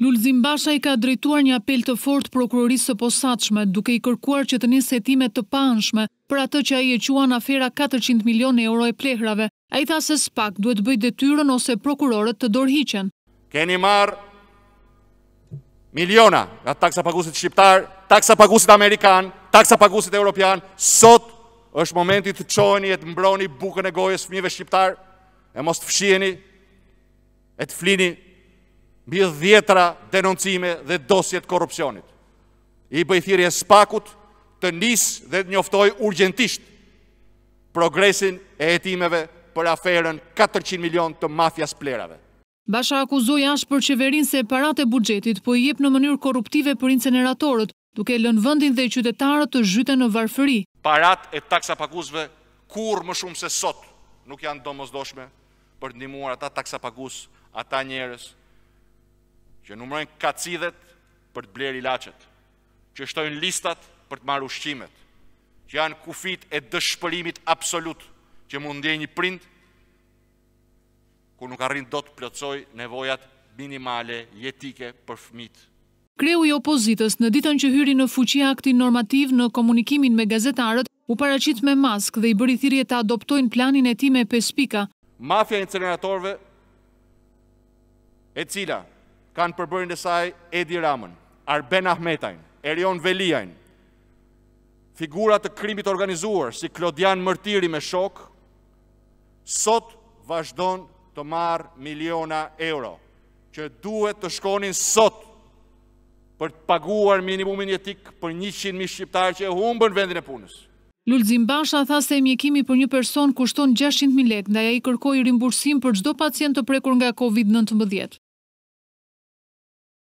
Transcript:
Lulzim Basha i ka drejtuar një apel të fort prokurorisë të posatshme, duke i kërkuar që të një setime të panshme për atë që a i e quan afera 400 milion euro e plehrave. A i tha se spak duhet bëjt tyrën ose prokurorët të dorhiqen. Keni marë miliona nga taksa pagusit shqiptar, taksa pagusit amerikan, taksa pagusit europian, sot është momenti të qojni e të mbroni bukën e gojës fmive shqiptar, e mos të fshieni, e të flini mbi dhjetra denoncime dhe dosjet korupcionit. I bëjthiri e spakut të njësë dhe njoftoj urgentisht progresin e etimeve për aferën 400 milion të mafjas plerave. Basha akuzoj ashtë për qeverin se parat e bugjetit po i jep në mënyrë korruptive për inceneratorët, duke lënë vëndin dhe i qytetarët të zhyte në varfëri. Parat e taksapagusve pagusve kur më shumë se sot nuk janë domozdoshme për të njëmuar ata taksapagus ata njerës që numrojnë kacidhet për të bleri lachet, që shtojnë listat për të marrë ushqimet, që janë kufit e dëshpërimit absolut që mundje një prind, ku nuk arrin do të plëcoj nevojat minimale jetike për fmit. Kreu i opozitës në ditën që hyri në fuqia aktin normativ në komunikimin me gazetarët, u paracit me mask dhe i bërithirje të adoptojnë planin e ti me pespika. Mafia inceneratorve e cila kanë përbërin dhe saj Edi Ramën, Arben Ahmetajn, Erion Velijajn, figurat të krimit organizuar, si Klodian Mërtiri me shok, sot vazhdon të marë miliona euro, që duhet të shkonin sot për të paguar minimumin jetik për 100.000 shqiptarë që e humbën vendin e punës. Lullzim Basha tha se e mjekimi për një person kushton 600.000 lek, nda ja i kërkoj rimbursim për gjdo pacient të prekur nga COVID-19.